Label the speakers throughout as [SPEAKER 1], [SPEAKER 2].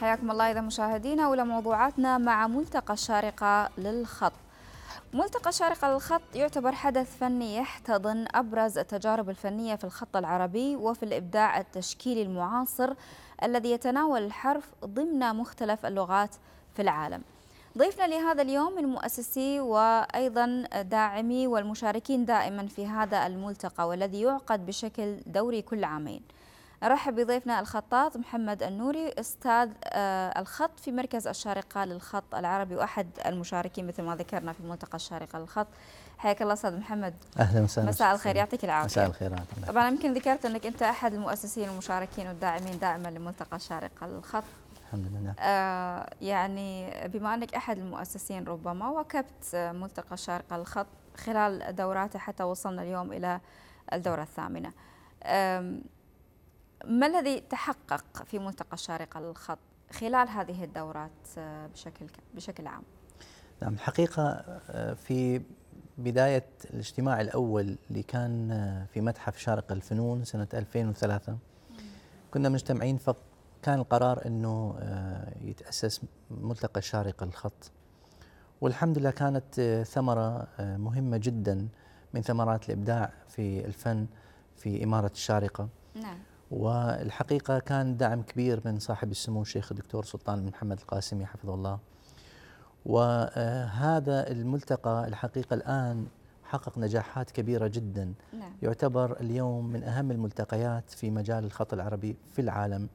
[SPEAKER 1] حياكم الله إذا مشاهدينا ولا موضوعاتنا مع ملتقى الشارقة للخط ملتقى الشارقة للخط يعتبر حدث فني يحتضن أبرز التجارب الفنية في الخط العربي وفي الإبداع التشكيلي المعاصر الذي يتناول الحرف ضمن مختلف اللغات في العالم ضيفنا لهذا اليوم من مؤسسي وأيضا داعمي والمشاركين دائما في هذا الملتقى والذي يعقد بشكل دوري كل عامين نرحب بضيفنا الخطاط محمد النوري استاذ آه، الخط في مركز الشارقه للخط العربي واحد المشاركين مثل ما ذكرنا في ملتقى الشارقه للخط حياك الله استاذ محمد اهلا وسهلا مساء الخير يعطيك العافيه مساء الخير طبعا يمكن ذكرت انك انت احد المؤسسين المشاركين والداعمين دائما لملتقى الشارقه للخط الحمد لله آه يعني بما انك احد المؤسسين ربما واكبت ملتقى الشارقه للخط خلال دوراته حتى وصلنا اليوم الى الدوره الثامنه ما الذي تحقق في ملتقى الشارقة للخط خلال هذه الدورات آه، بشكل بشكل عام؟
[SPEAKER 2] نعم الحقيقة آه، في بداية الاجتماع الأول اللي كان آه، في متحف شارق الفنون سنة 2003 كنا مجتمعين فكان القرار أنه يتأسس ملتقى الشارقة للخط والحمد لله كانت ثمرة مهمة جدا من ثمرات الإبداع في الفن في إمارة الشارقة نعم والحقيقة كان دعم كبير من صاحب السمو الشيخ الدكتور سلطان بن محمد القاسمي حفظه الله وهذا الملتقى الحقيقة الآن حقق نجاحات كبيرة جدا نعم. يعتبر اليوم من أهم الملتقيات في مجال الخط العربي في العالم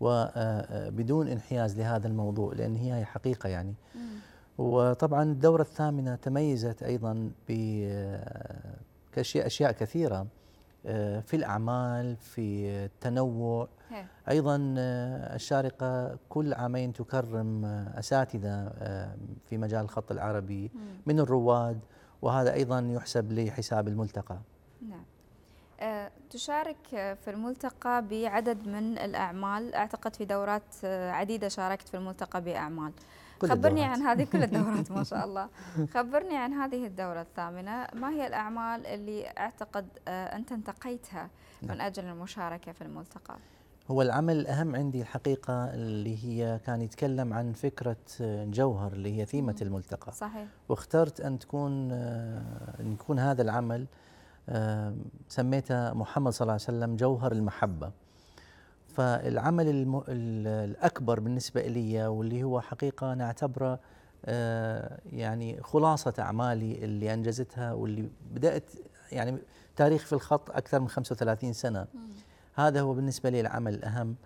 [SPEAKER 2] وبدون آه، آه، انحياز لهذا الموضوع لأن هي حقيقة يعني مم. وطبعا الدورة الثامنة تميزت أيضا بأشياء آه، كثيرة آه، في الأعمال في التنوع نعم. أيضا آه، الشارقة كل عامين تكرم آه، أساتذة في مجال الخط العربي من الرواد وهذا أيضا يحسب لحساب الملتقى
[SPEAKER 1] نعم تشارك في الملتقى بعدد من الأعمال أعتقد في دورات عديدة شاركت في الملتقى بأعمال خبرني الدورات. عن هذه كل الدورات ما شاء الله خبرني عن هذه الدورة الثامنة ما هي الأعمال اللي أعتقد آه، أنت انتقيتها من نعم. أجل المشاركة في الملتقى
[SPEAKER 2] هو العمل الأهم عندي الحقيقة اللي هي كان يتكلم عن فكرة آه، جوهر اللي هي ثيمة الملتقى صحيح واخترت أن تكون آه، أن يكون هذا العمل سميته محمد صلى الله عليه وسلم جوهر المحبة فالعمل الم... الأكبر بالنسبة لي واللي هو حقيقة نعتبره آه، يعني خلاصة أعمالي اللي أنجزتها واللي بدأت يعني تاريخ في الخط أكثر من 35 سنة هذا هو بالنسبة لي العمل الأهم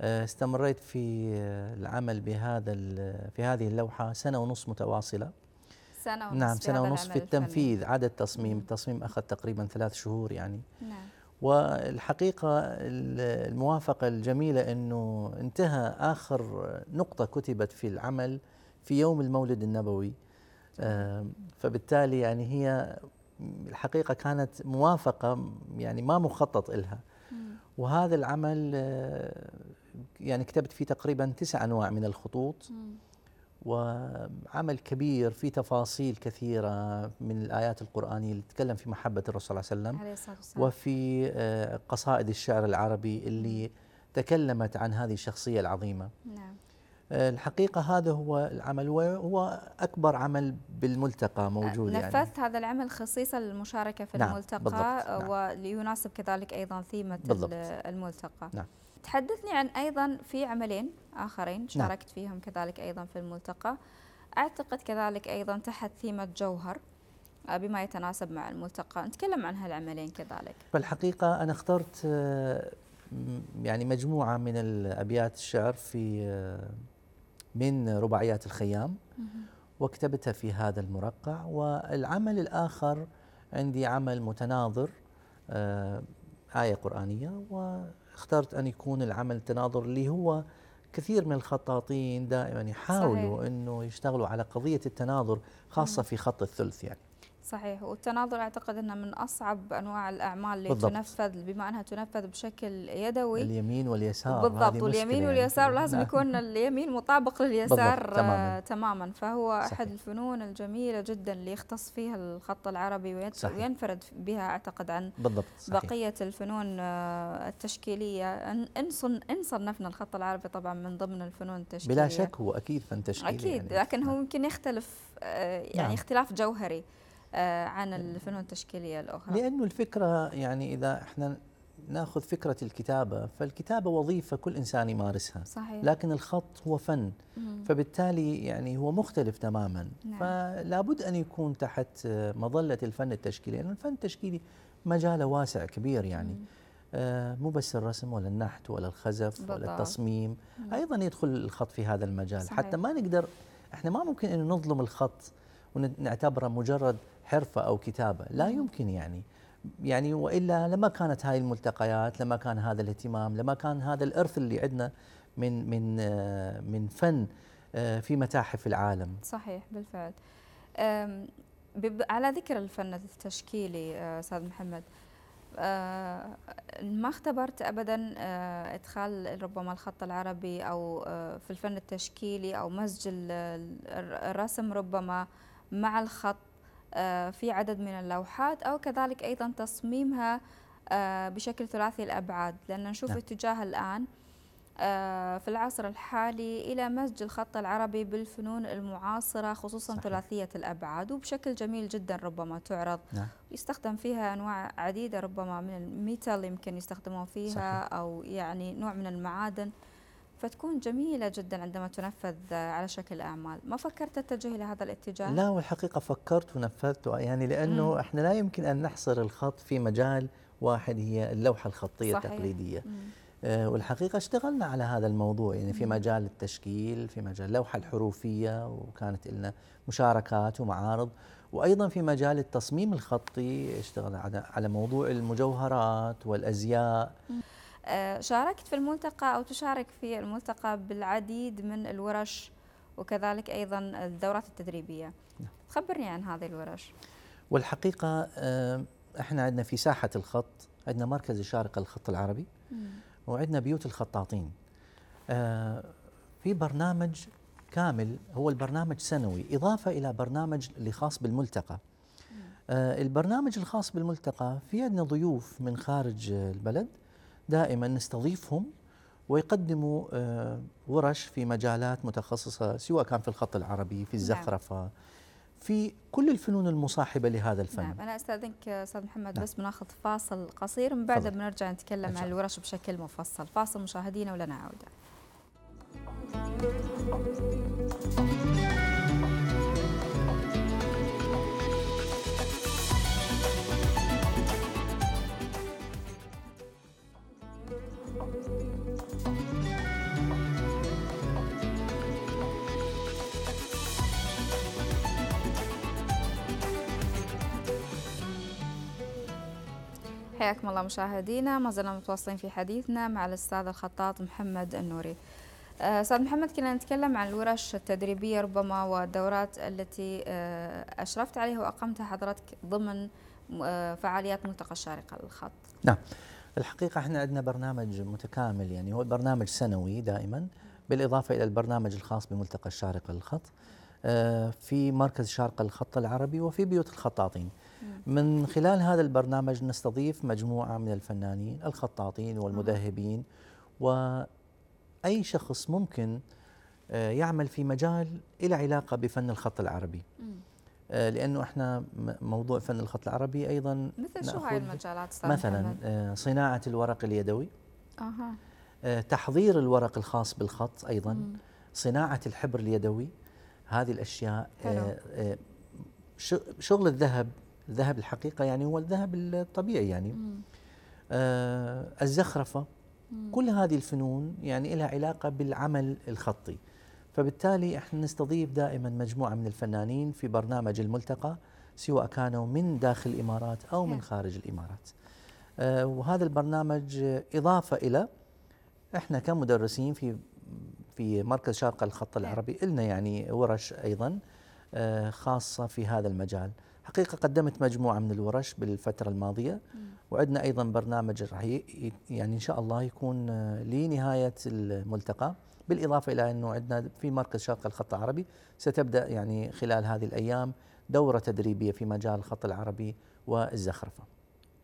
[SPEAKER 2] آه، استمريت في آه، العمل بهذا في هذه اللوحة سنة ونص متواصلة
[SPEAKER 1] سنة ونص نعم سنة ونص في التنفيذ
[SPEAKER 2] عدد تصميم التصميم أخذ تقريبا ثلاث شهور يعني نعم والحقيقة الموافقة الجميلة أنه انتهى آخر نقطة كتبت في العمل في يوم المولد النبوي فبالتالي يعني هي الحقيقة كانت موافقة يعني ما مخطط إلها وهذا العمل آه، يعني كتبت فيه تقريبا تسع أنواع من الخطوط وعمل كبير في تفاصيل كثيرة من الآيات القرآنية اللي تتكلم في محبة الرسول صلى الله عليه وسلم وفي آه، قصائد الشعر العربي اللي تكلمت عن هذه الشخصية العظيمة نعم. الحقيقه هذا هو العمل وهو اكبر عمل بالملتقى موجود يعني. نفذت
[SPEAKER 1] يعني. هذا العمل خصيصا للمشاركه في نعم الملتقى بالضبط. نعم. وليناسب كذلك ايضا ثيمه الملتقى نعم. تحدثني عن ايضا في عملين اخرين نعم. شاركت نعم. فيهم كذلك ايضا في الملتقى اعتقد كذلك ايضا تحت ثيمه جوهر آه، بما يتناسب مع الملتقى نتكلم عن هالعملين كذلك
[SPEAKER 2] فالحقيقه انا اخترت آه، يعني مجموعه من الابيات الشعر في آه، من رباعيات الخيام وكتبتها في هذا المرقع والعمل الآخر عندي عمل متناظر آه، آية قرآنية واخترت أن يكون العمل التناظر اللي هو كثير من الخطاطين دائما يحاولوا صحيح. أنه يشتغلوا على قضية التناظر خاصة في خط الثلث يعني
[SPEAKER 1] صحيح والتناظر اعتقد انه من اصعب انواع الاعمال اللي بالضبط. تنفذ بما انها تنفذ بشكل يدوي اليمين واليسار بالضبط واليمين يعني. واليسار يعني. لازم نعم. يكون اليمين مطابق لليسار بالضبط. آه، تماما. تماما فهو صحيح. احد الفنون الجميله جدا اللي يختص فيها الخط العربي صحيح. وينفرد بها اعتقد عن بالضبط. صحيح. بقيه الفنون آه، التشكيليه ان إن صنفنا الخط العربي طبعا من ضمن الفنون التشكيليه بلا شك هو
[SPEAKER 2] اكيد فن تشكيلي اكيد يعني.
[SPEAKER 1] لكن هو نعم. يمكن يختلف آه، يعني نعم. اختلاف جوهري آه، عن الفنون التشكيلية الأخرى
[SPEAKER 2] لأنه الفكرة يعني إذا إحنا ناخذ فكرة الكتابة فالكتابة وظيفة كل إنسان يمارسها صحيح. لكن الخط هو فن فبالتالي يعني هو مختلف تماما نعم. فلا بد أن يكون تحت مظلة الفن التشكيلي لأن يعني الفن التشكيلي مجاله واسع كبير يعني آه، مو بس الرسم ولا النحت ولا الخزف بالضبط. ولا التصميم مم. أيضا يدخل الخط في هذا المجال صحيح. حتى ما نقدر احنا ما ممكن أن نظلم الخط ونعتبره مجرد حرفه او كتابه لا يمكن يعني يعني والا لما كانت هاي الملتقيات لما كان هذا الاهتمام لما كان هذا الارث اللي عندنا من من آه، من فن آه، في متاحف العالم
[SPEAKER 1] صحيح بالفعل على ذكر الفن التشكيلي آه، استاذ محمد ما اختبرت ابدا ادخال ربما الخط العربي او في الفن التشكيلي او مزج الرسم ربما مع الخط آه، في عدد من اللوحات أو كذلك أيضا تصميمها آه، بشكل ثلاثي الأبعاد لأن نشوف نعم. اتجاه الآن آه، في العصر الحالي إلى مزج الخط العربي بالفنون المعاصرة خصوصا صحيح. ثلاثية الأبعاد وبشكل جميل جدا ربما تعرض نعم. يستخدم فيها أنواع عديدة ربما من الميتال يمكن يستخدمون فيها صحيح. أو يعني نوع من المعادن فتكون جميلة جدا عندما تنفذ على شكل أعمال ما فكرت تتجه إلى هذا الاتجاه؟ لا
[SPEAKER 2] والحقيقة فكرت ونفذت يعني لأنه مم. إحنا لا يمكن أن نحصر الخط في مجال واحد هي اللوحة الخطية صحيح. التقليدية آه والحقيقة اشتغلنا على هذا الموضوع يعني في مجال التشكيل في مجال اللوحة الحروفية وكانت لنا مشاركات ومعارض وأيضا في مجال التصميم الخطي اشتغلنا على موضوع المجوهرات والأزياء
[SPEAKER 1] مم. آه، شاركت في الملتقى أو تشارك في الملتقى بالعديد من الورش وكذلك أيضا الدورات التدريبية نعم. تخبرني عن هذه الورش
[SPEAKER 2] والحقيقة آه، احنا عندنا في ساحة الخط عندنا مركز الشارقة الخط العربي وعندنا بيوت الخطاطين آه، في برنامج كامل هو البرنامج سنوي إضافة إلى برنامج اللي خاص بالملتقى البرنامج الخاص بالملتقى في عندنا ضيوف من خارج البلد دائما نستضيفهم ويقدموا آه، ورش في مجالات متخصصة سواء كان في الخط العربي في نعم. الزخرفة نعم. في كل الفنون المصاحبة لهذا الفن نعم
[SPEAKER 1] أنا أستاذنك أستاذ محمد نعم. بس بناخذ فاصل قصير من بعد بنرجع نتكلم عن الورش بشكل مفصل فاصل مشاهدينا ولنا عودة حياكم الله مشاهدينا ما زلنا متواصلين في حديثنا مع الأستاذ الخطاط محمد النوري آه، أستاذ محمد كنا نتكلم عن الورش التدريبية ربما والدورات التي آه، أشرفت عليها وأقمتها حضرتك ضمن آه، فعاليات ملتقى الشارقة للخط
[SPEAKER 2] نعم الحقيقة احنا عندنا برنامج متكامل يعني هو برنامج سنوي دائما بالإضافة إلى البرنامج الخاص بملتقى الشارقة للخط في مركز شارقة للخط العربي وفي بيوت الخطاطين من خلال هذا البرنامج نستضيف مجموعة من الفنانين الخطاطين والمذهبين وأي شخص ممكن آه، يعمل في مجال إلى علاقة بفن الخط العربي آه، لأنه إحنا موضوع فن الخط العربي أيضا مثل شو هاي المجالات مثلا آه، صناعة الورق اليدوي تحضير الورق الخاص بالخط أيضا صناعة الحبر اليدوي هذه الأشياء شغل الذهب الذهب الحقيقة يعني هو الذهب الطبيعي يعني آه الزخرفة مم. كل هذه الفنون يعني لها علاقة بالعمل الخطي فبالتالي احنا نستضيف دائما مجموعة من الفنانين في برنامج الملتقى سواء كانوا من داخل الإمارات أو من خارج الإمارات آه وهذا البرنامج إضافة إلى احنا كمدرسين في في مركز شارقة الخط العربي لنا يعني ورش أيضا آه، خاصة في هذا المجال حقيقة قدمت مجموعة من الورش بالفترة الماضية وعندنا أيضا برنامج راح يعني إن شاء الله يكون آه، لنهاية الملتقى بالإضافة إلى أنه عندنا في مركز شرق الخط العربي ستبدأ يعني خلال هذه الأيام دورة تدريبية في مجال الخط العربي والزخرفة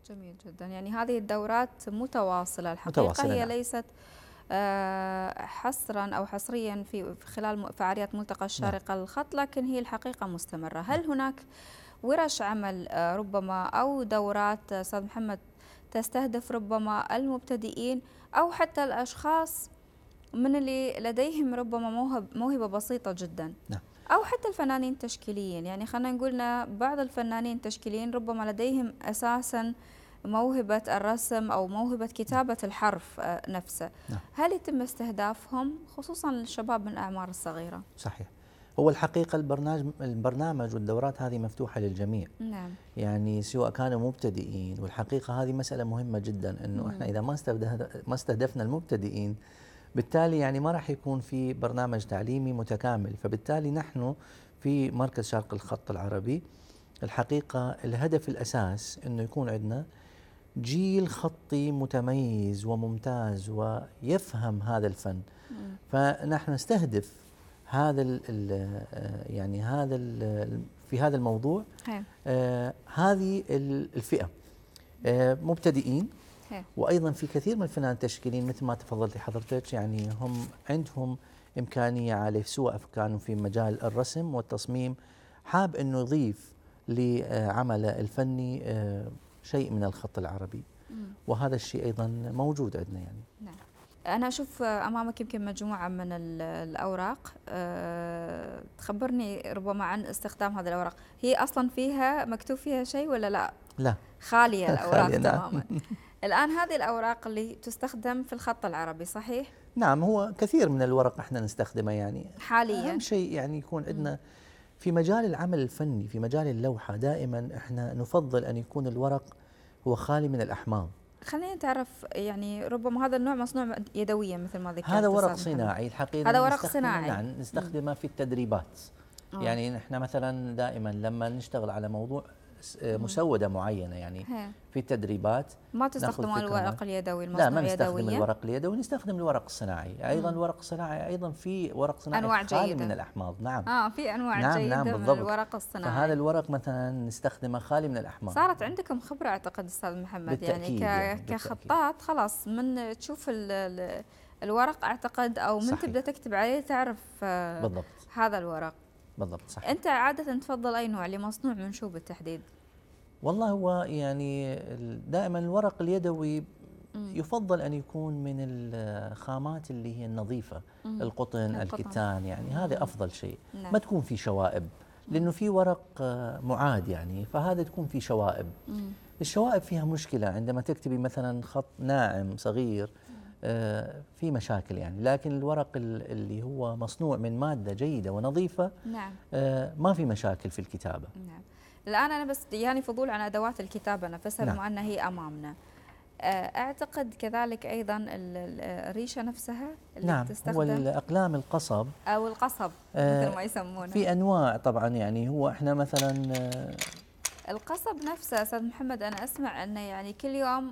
[SPEAKER 1] جميل جدا يعني هذه الدورات متواصلة الحقيقة متواصلة هي نعم. ليست آه، حصرا او حصريا في خلال فعاليات ملتقى الشارقه نعم. الخط لكن هي الحقيقه مستمره، هل نعم. هناك ورش عمل آه، ربما أو دورات آه، أستاذ محمد تستهدف ربما المبتدئين أو حتى الأشخاص من اللي لديهم ربما موهب موهبة بسيطة جدا نعم. أو حتى الفنانين التشكيليين يعني خلينا نقولنا بعض الفنانين التشكيليين ربما لديهم أساسا موهبة الرسم أو موهبة نعم. كتابة الحرف آه، نفسه نعم. هل يتم استهدافهم خصوصا للشباب من الأعمار الصغيرة؟
[SPEAKER 2] صحيح هو الحقيقة البرنامج البرنامج والدورات هذه مفتوحة للجميع نعم يعني سواء كانوا مبتدئين والحقيقة هذه مسألة مهمة جدا انه احنا اذا ما ما استهدفنا المبتدئين بالتالي يعني ما راح يكون في برنامج تعليمي متكامل فبالتالي نحن في مركز شرق الخط العربي الحقيقة الهدف الأساس أنه يكون عندنا جيل خطي متميز وممتاز ويفهم هذا الفن فنحن نستهدف هذا الـ الـ آه، يعني هذا الـ في هذا الموضوع آه هذه الفئه آه مبتدئين وايضا في كثير من الفنانين التشكيليين مثل ما تفضلتي حضرتك يعني هم عندهم امكانيه عاليه سواء كانوا في مجال الرسم والتصميم حاب انه يضيف لعمله الفني آه، شيء من الخط العربي وهذا الشيء ايضا موجود عندنا يعني نعم.
[SPEAKER 1] أنا أشوف أمامك يمكن مجموعة من الأوراق أه تخبرني ربما عن استخدام هذه الأوراق هي أصلا فيها مكتوب فيها شيء ولا لا؟ لا خالية الأوراق خالية تماما الآن هذه الأوراق اللي تستخدم في الخط العربي صحيح؟
[SPEAKER 2] نعم هو كثير من الورق احنا نستخدمه يعني حاليا أهم شيء يعني يكون عندنا في مجال العمل الفني في مجال اللوحة دائما احنا نفضل أن يكون الورق هو خالي من الأحماض
[SPEAKER 1] خلينا نتعرف يعني ربما هذا النوع مصنوع يدويا مثل ما ذكرت هذا ورق صناعي الحقيقه هذا ورق صناعي نعم نستخدمه
[SPEAKER 2] في التدريبات يعني نحن مثلا دائما لما نشتغل على موضوع آه، مسوده معينه يعني في التدريبات ما تستخدمون الورق
[SPEAKER 1] اليدوي المصنع لا ما نستخدم يدوية. الورق
[SPEAKER 2] اليدوي نستخدم الورق الصناعي ايضا مم. الورق الصناعي ايضا في ورق صناعي أنواع خالي جيدة. من الاحماض نعم اه
[SPEAKER 1] في انواع نعم جيده نعم بالضبط. من الورق الصناعي فهذا
[SPEAKER 2] الورق مثلا نستخدمه خالي من الاحماض صارت
[SPEAKER 1] عندكم خبره اعتقد استاذ محمد يعني, ك... يعني كخطاط خلاص من تشوف ال... الورق اعتقد او من صحيح. تبدا تكتب عليه تعرف آه، بالضبط. هذا الورق بالضبط صح انت عاده تفضل اي نوع اللي مصنوع من شو بالتحديد
[SPEAKER 2] والله هو يعني دائما الورق اليدوي يفضل ان يكون من الخامات اللي هي النظيفه القطن الكتان يعني هذا افضل شيء نعم. ما تكون في شوائب لانه في ورق معاد يعني فهذا تكون في شوائب مم. الشوائب فيها مشكله عندما تكتبي مثلا خط ناعم صغير آه، في مشاكل يعني لكن الورق اللي هو مصنوع من مادة جيدة ونظيفة نعم. آه، ما في مشاكل في الكتابة
[SPEAKER 1] نعم. الآن أنا بس يعني فضول عن أدوات الكتابة نفسها نعم. بما أنها هي أمامنا آه، أعتقد كذلك أيضا الريشة نفسها اللي نعم تستخدم هو الأقلام القصب أو القصب مثل ما يسمونه في
[SPEAKER 2] أنواع طبعا يعني هو إحنا مثلا
[SPEAKER 1] القصب نفسه أستاذ محمد أنا أسمع أنه يعني كل يوم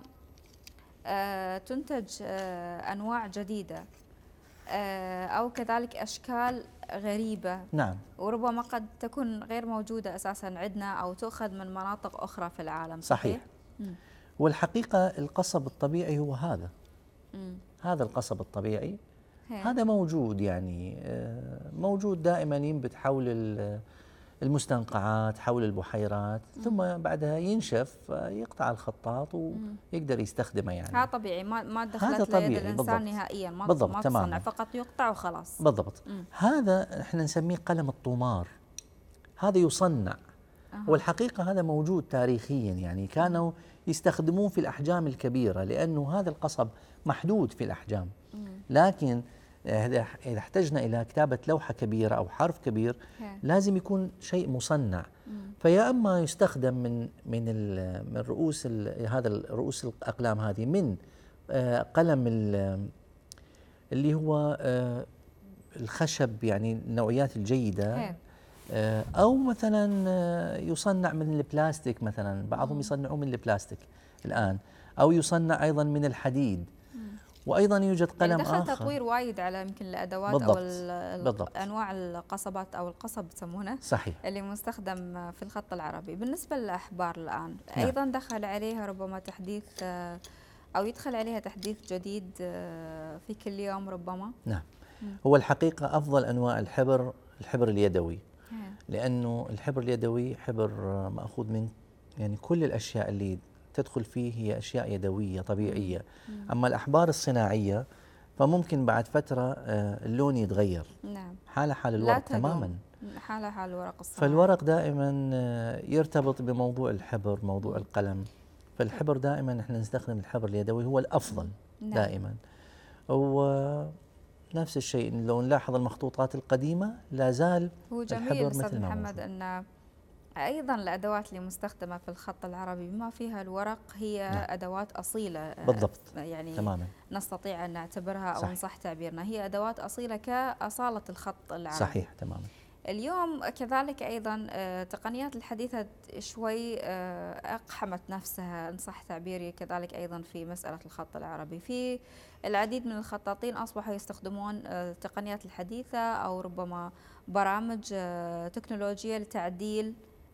[SPEAKER 1] آه، تنتج آه، أنواع جديدة آه، أو كذلك أشكال غريبة نعم وربما قد تكون غير موجودة أساسا عندنا أو تؤخذ من مناطق أخرى في العالم صحيح,
[SPEAKER 2] والحقيقة القصب الطبيعي هو هذا مم. هذا القصب الطبيعي هي. هذا موجود يعني موجود دائما ينبت حول المستنقعات حول البحيرات ثم بعدها ينشف يقطع الخطاط ويقدر يستخدمه يعني
[SPEAKER 1] هذا طبيعي ما ما دخلت طبيعي. الانسان نهائيا ما بالضبط ما تصنع فقط يقطع وخلاص بالضبط
[SPEAKER 2] مم. هذا احنا نسميه قلم الطمار هذا يصنع أه. والحقيقه هذا موجود تاريخيا يعني كانوا يستخدموه في الاحجام الكبيره لانه هذا القصب محدود في الاحجام مم. لكن آه، إذا احتجنا إلى كتابة لوحة كبيرة أو حرف كبير نعم. لازم يكون شيء مصنع فيا إما يستخدم من من من رؤوس هذا رؤوس الأقلام هذه من آه، قلم اللي هو آه، الخشب يعني النوعيات الجيدة نعم. أو مثلا يصنع من البلاستيك مثلا بعضهم يصنعوه من البلاستيك الآن أو يصنع أيضا من الحديد وايضا يوجد يعني قلم يعني دخل اخر تطوير
[SPEAKER 1] وايد على يمكن الادوات بالضبط او بالضبط انواع القصبات او القصب يسمونه صحيح اللي مستخدم في الخط العربي بالنسبه للاحبار الان نعم. ايضا دخل عليها ربما تحديث او يدخل عليها تحديث جديد آه، في كل يوم ربما نعم
[SPEAKER 2] هو الحقيقه افضل انواع الحبر الحبر اليدوي نعم. لانه الحبر اليدوي حبر آه، ماخوذ من يعني كل الاشياء اللي تدخل فيه هي أشياء يدوية طبيعية مم. أما الأحبار الصناعية فممكن بعد فترة آه، اللون يتغير نعم حالة حال الورق تماما حالة حال الورق الصناعي فالورق دائما آه، يرتبط بموضوع الحبر موضوع القلم فالحبر دائما احنا نستخدم الحبر اليدوي هو الأفضل نعم. دائما ونفس الشيء لو نلاحظ المخطوطات القديمة لا زال هو جميل الحبر مثل محمد
[SPEAKER 1] أن أيضا الأدوات اللي مستخدمة في الخط العربي بما فيها الورق هي نعم. أدوات أصيلة آه، بالضبط يعني تماما نستطيع أن نعتبرها أو صحيح. نصح تعبيرنا هي أدوات أصيلة كأصالة الخط العربي صحيح تماما اليوم كذلك أيضا التقنيات آه، الحديثة شوي آه، أقحمت نفسها إن صح تعبيري كذلك أيضا في مسألة الخط العربي في العديد من الخطاطين أصبحوا يستخدمون التقنيات الحديثة أو ربما برامج تكنولوجية لتعديل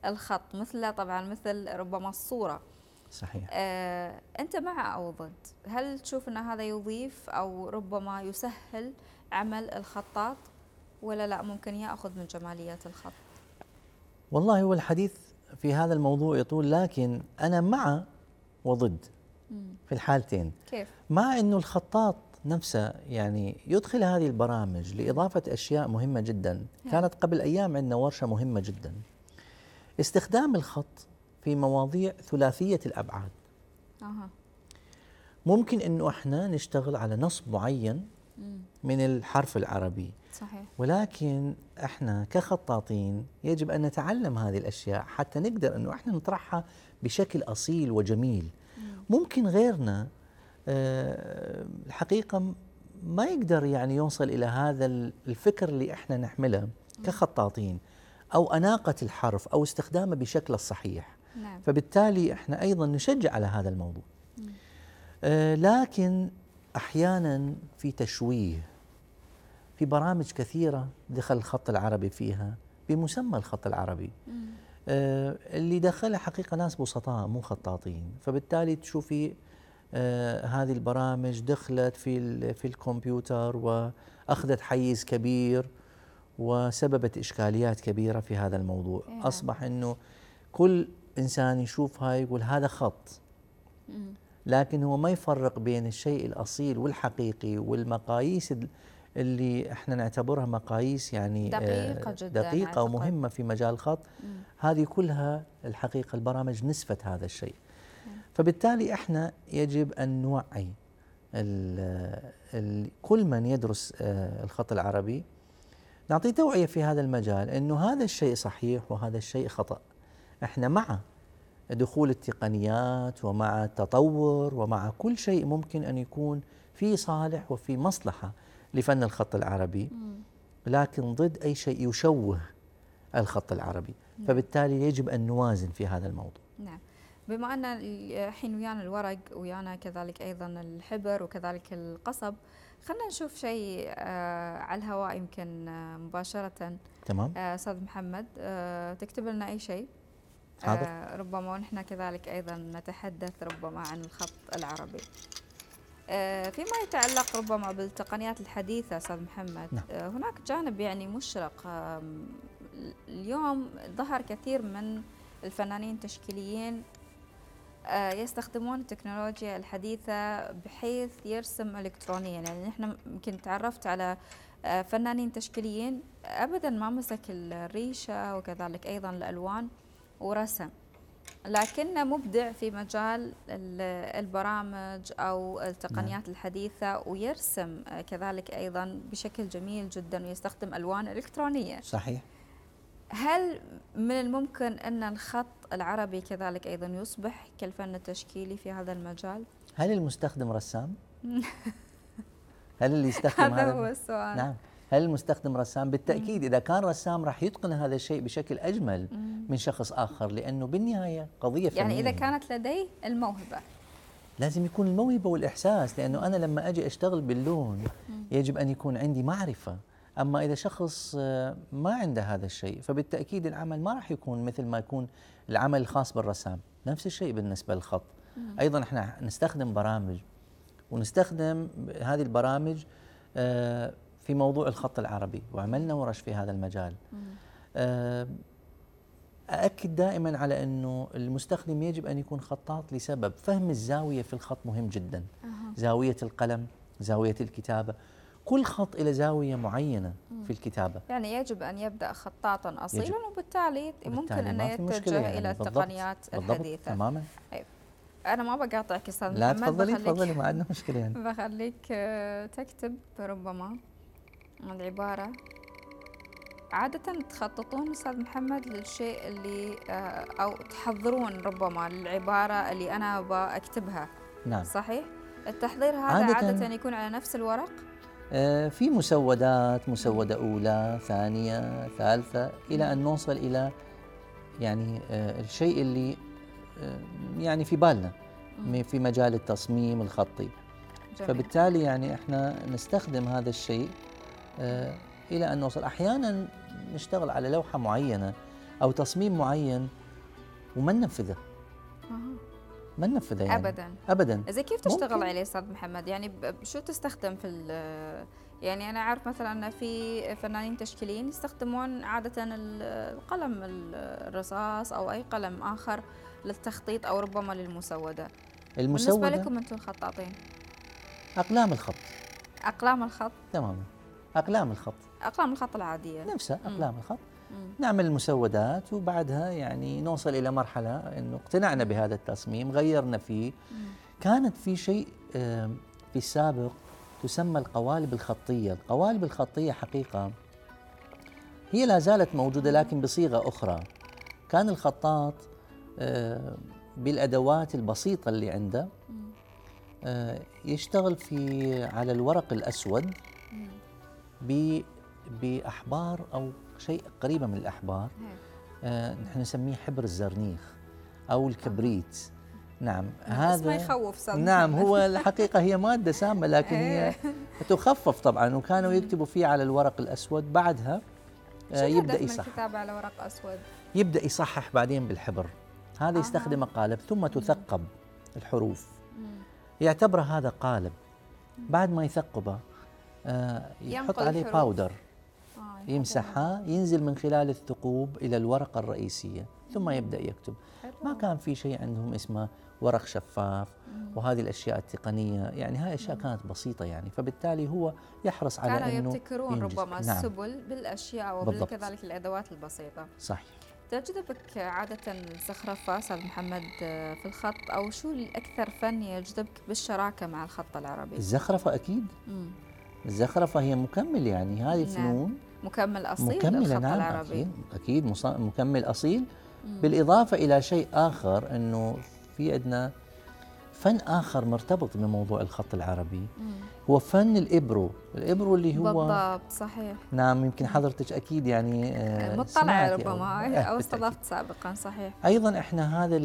[SPEAKER 1] الخط مثله طبعا مثل ربما الصورة صحيح آه، أنت مع أو ضد هل تشوف أن هذا يضيف أو ربما يسهل عمل الخطاط ولا لا ممكن يأخذ من جماليات الخط
[SPEAKER 2] والله هو الحديث في هذا الموضوع يطول لكن أنا مع وضد في الحالتين كيف؟ مع أنه الخطاط نفسه يعني يدخل هذه البرامج لإضافة أشياء مهمة جدا نعم. كانت قبل أيام عندنا ورشة مهمة جدا استخدام الخط في مواضيع ثلاثيه الابعاد ممكن انه احنا نشتغل على نصب معين من الحرف العربي صحيح ولكن احنا كخطاطين يجب ان نتعلم هذه الاشياء حتى نقدر انه احنا نطرحها بشكل اصيل وجميل ممكن غيرنا أه الحقيقه ما يقدر يعني يوصل الى هذا الفكر اللي احنا نحمله كخطاطين أو أناقة الحرف أو استخدامه بشكل الصحيح نعم. فبالتالي احنا أيضا نشجع على هذا الموضوع نعم. آه لكن أحيانا في تشويه في برامج كثيرة دخل الخط العربي فيها بمسمى الخط العربي آه اللي دخلها حقيقة ناس بسطاء مو خطاطين فبالتالي تشوفي آه هذه البرامج دخلت في في الكمبيوتر واخذت حيز كبير وسببت إشكاليات كبيرة في هذا الموضوع إيه. أصبح أنه كل إنسان يشوفها يقول هذا خط لكن هو ما يفرق بين الشيء الأصيل والحقيقي والمقاييس اللي احنا نعتبرها مقاييس يعني آه، دقيقة جدا دقيقة ومهمة في مجال الخط هذه كلها الحقيقة البرامج نسفت هذا الشيء فبالتالي احنا يجب أن نوعي الـ الـ كل من يدرس آه، الخط العربي نعطي توعية في هذا المجال أنه هذا الشيء صحيح وهذا الشيء خطأ احنا مع دخول التقنيات ومع التطور ومع كل شيء ممكن أن يكون في صالح وفي مصلحة لفن الخط العربي لكن ضد أي شيء يشوه الخط العربي نعم. فبالتالي يجب أن نوازن في هذا الموضوع
[SPEAKER 1] نعم بما أن الحين ويانا الورق ويانا كذلك أيضا الحبر وكذلك القصب خلينا نشوف شيء آه، على الهواء يمكن آه، مباشرة تمام آه، أستاذ محمد تكتب لنا أي شيء حاضر. ربما ونحن كذلك أيضا نتحدث ربما عن الخط العربي فيما يتعلق ربما بالتقنيات الحديثة أستاذ محمد نعم. هناك جانب يعني مشرق اليوم ظهر كثير من الفنانين التشكيليين آه، يستخدمون التكنولوجيا الحديثة بحيث يرسم إلكترونيا يعني نحن يمكن تعرفت على آه، فنانين تشكيليين أبدا ما مسك الريشة وكذلك أيضا الألوان ورسم لكنه مبدع في مجال البرامج أو التقنيات نعم. الحديثة ويرسم آه، كذلك أيضا بشكل جميل جدا ويستخدم ألوان إلكترونية صحيح هل من الممكن أن الخط العربي كذلك أيضا يصبح كالفن التشكيلي في هذا المجال؟
[SPEAKER 2] هل المستخدم رسام؟ هل اللي يستخدم هذا هو
[SPEAKER 1] السؤال نعم
[SPEAKER 2] هل المستخدم رسام؟ بالتأكيد إذا كان رسام راح يتقن هذا الشيء بشكل أجمل من شخص آخر لأنه بالنهاية قضية فنية يعني إذا
[SPEAKER 1] كانت لديه الموهبة
[SPEAKER 2] لازم يكون الموهبة والإحساس لأنه أنا لما أجي أشتغل باللون يجب أن يكون عندي معرفة أما إذا شخص آه، ما عنده هذا الشيء فبالتأكيد العمل ما راح يكون مثل ما يكون العمل الخاص بالرسام نفس الشيء بالنسبة للخط أيضا احنا نستخدم برامج ونستخدم هذه البرامج آه، في موضوع الخط العربي وعملنا ورش في هذا المجال آه، أأكد دائما على أنه المستخدم يجب أن يكون خطاط لسبب فهم الزاوية في الخط مهم جدا زاوية القلم زاوية الكتابة كل خط له زاويه معينه في الكتابه
[SPEAKER 1] يعني يجب ان يبدا خطاطا اصيلا وبالتالي ممكن أن يتجه يعني الى بالضبط التقنيات بالضبط الحديثه تماما طيب، انا ما بقاطعك استاذ لا تفضلي تفضلي ما عندنا مشكله يعني بخليك آه، تكتب ربما العباره عادة تخططون أستاذ محمد للشيء اللي آه، أو تحضرون ربما للعبارة اللي أنا بكتبها نعم صحيح؟ التحضير هذا عادة, عادة يكون على نفس الورق؟
[SPEAKER 2] آه، في مسودات مسودة أولى ثانية ثالثة إلى أن نوصل إلى يعني آه، الشيء اللي آه، يعني في بالنا في مجال التصميم الخطي جميل. فبالتالي يعني احنا نستخدم هذا الشيء الى ان نوصل احيانا نشتغل على لوحه معينه او تصميم معين وما ننفذه ما نفذها يعني. ابدا ابدا اذا
[SPEAKER 1] كيف تشتغل ممكن. عليه استاذ محمد يعني شو تستخدم في يعني انا اعرف مثلا ان في فنانين تشكيليين يستخدمون عاده القلم الرصاص او اي قلم اخر للتخطيط او ربما للمسوده
[SPEAKER 2] المسوده بالنسبه لكم
[SPEAKER 1] انتم الخطاطين اقلام الخط اقلام الخط
[SPEAKER 2] تماما اقلام الخط
[SPEAKER 1] اقلام الخط العاديه نفسها اقلام م.
[SPEAKER 2] الخط نعمل المسودات وبعدها يعني نوصل إلى مرحلة أنه اقتنعنا بهذا التصميم غيرنا فيه كانت في شيء في السابق تسمى القوالب الخطية القوالب الخطية حقيقة هي لا زالت موجودة لكن بصيغة أخرى كان الخطاط آه، بالأدوات البسيطة اللي عنده آه، يشتغل في على الورق الأسود بأحبار أو شيء قريبه من الاحبار نعم. آه نحن نسميه حبر الزرنيخ او الكبريت نعم هذا ما يخوف صدق نعم هو الحقيقه هي ماده سامه لكن هي إيه. تخفف طبعا وكانوا يكتبوا فيه على الورق الاسود بعدها آه يبدا يصحح
[SPEAKER 1] الكتابه على ورق اسود
[SPEAKER 2] يبدا يصحح بعدين بالحبر هذا آه. يستخدمه قالب ثم تثقب الحروف يعتبر هذا قالب بعد ما يثقبه آه يحط عليه باودر يمسحها ينزل من خلال الثقوب إلى الورقة الرئيسية ثم يبدأ يكتب ما كان في شيء عندهم اسمه ورق شفاف وهذه الاشياء التقنيه يعني هاي اشياء كانت بسيطه يعني فبالتالي هو يحرص على كانوا انه يبتكرون ينجز. ربما نعم. السبل
[SPEAKER 1] بالاشياء وبالكذلك الادوات البسيطه صحيح تجذبك عادة زخرفة أستاذ محمد آه، في الخط أو شو الأكثر فن يجذبك بالشراكة مع الخط العربي؟ الزخرفة أكيد مم.
[SPEAKER 2] الزخرفة هي مكمل يعني هذه نعم. فنون
[SPEAKER 1] مكمل أصيل مكمل نعم، للخط نعم العربي أكيد,
[SPEAKER 2] أكيد مكمل أصيل مم. بالإضافة إلى شيء آخر أنه في عندنا فن آخر مرتبط بموضوع الخط العربي مم. هو فن الإبرو الإبرو اللي هو بالضبط صحيح نعم يمكن حضرتك أكيد يعني آه، مطلع ربما أو استضفت
[SPEAKER 1] سابقا صحيح
[SPEAKER 2] أيضا إحنا هذا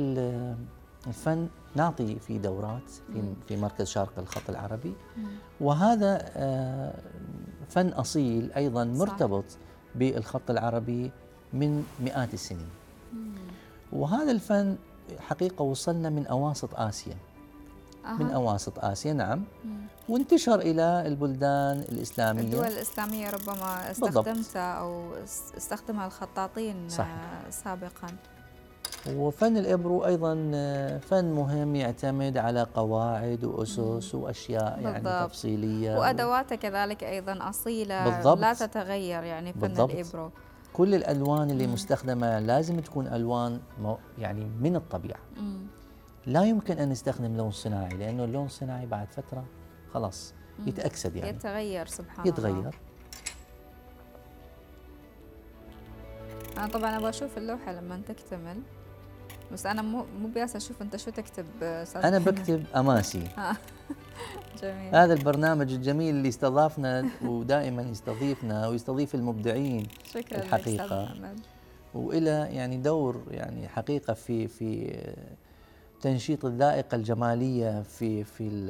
[SPEAKER 2] الفن نعطي في دورات في, مركز شارقة الخط العربي وهذا آه، فن أصيل أيضا مرتبط بالخط العربي من مئات السنين وهذا الفن حقيقة وصلنا من أواسط آسيا أه. من أواسط آسيا نعم وانتشر إلى البلدان الإسلامية الدول
[SPEAKER 1] الإسلامية ربما استخدمتها أو استخدمها الخطاطين آه، صحيح. سابقا
[SPEAKER 2] وفن الإبرو أيضا آه، فن مهم يعتمد على قواعد وأسس وأشياء يعني بالضبط. يعني تفصيلية وأدواته
[SPEAKER 1] كذلك أيضا أصيلة بالضبط. لا تتغير يعني فن بالضبط. الإبرو
[SPEAKER 2] كل الألوان اللي مم. مستخدمة لازم تكون ألوان يعني من الطبيعة مم. لا يمكن أن نستخدم لون صناعي لأنه اللون الصناعي بعد فترة خلاص مم. يتأكسد يعني يتغير
[SPEAKER 1] سبحان يتغير. الله يتغير أنا طبعا أبغى أشوف اللوحة لما تكتمل بس انا مو مو بياس اشوف انت شو تكتب آه، انا بكتب اماسي آه. جميل هذا
[SPEAKER 2] البرنامج الجميل اللي استضافنا ودائما يستضيفنا ويستضيف المبدعين شكرا الحقيقه والى يعني دور يعني حقيقه في في تنشيط الذائقه الجماليه في في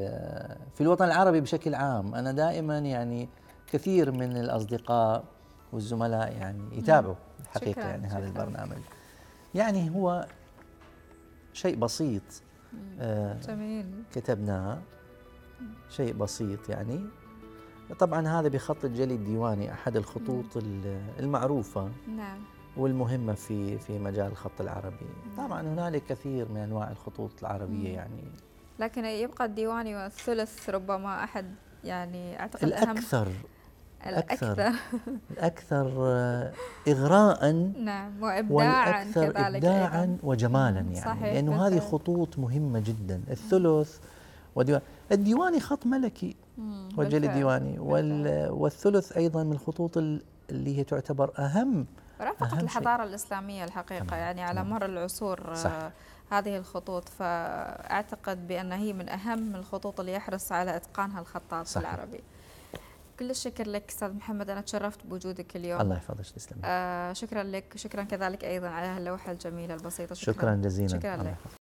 [SPEAKER 2] في الوطن العربي بشكل عام انا دائما يعني كثير من الاصدقاء والزملاء يعني يتابعوا الحقيقه يعني هذا البرنامج يعني هو شيء بسيط آه، جميل كتبناه شيء بسيط يعني طبعا هذا بخط الجلي الديواني احد الخطوط المعروفه نعم والمهمة في في مجال الخط العربي طبعا هنالك كثير من أنواع الخطوط العربية يعني
[SPEAKER 1] لكن يبقى الديواني والثلث ربما أحد يعني أعتقد الأكثر أهم
[SPEAKER 2] الأكثر الأكثر آه، إغراء نعم وإبداعا والأكثر كذلك إبداعا أيضاً. وجمالا يعني صحيح لأنه هذه خطوط مهمة جدا الثلث وديوان الديواني خط ملكي وجل الديواني والثلث أيضا من الخطوط اللي هي تعتبر أهم
[SPEAKER 1] رافقت الحضارة شيء. الإسلامية الحقيقة تمام. يعني على مر العصور آه، صح. هذه الخطوط فأعتقد بأن هي من أهم الخطوط اللي يحرص على إتقانها الخطاط صحيح. العربي كل الشكر لك استاذ محمد انا تشرفت بوجودك اليوم الله يحفظك تسلم آه شكرا لك شكرا كذلك ايضا على هاللوحه الجميله البسيطه شكرا, شكرا جزيلا شكرا لك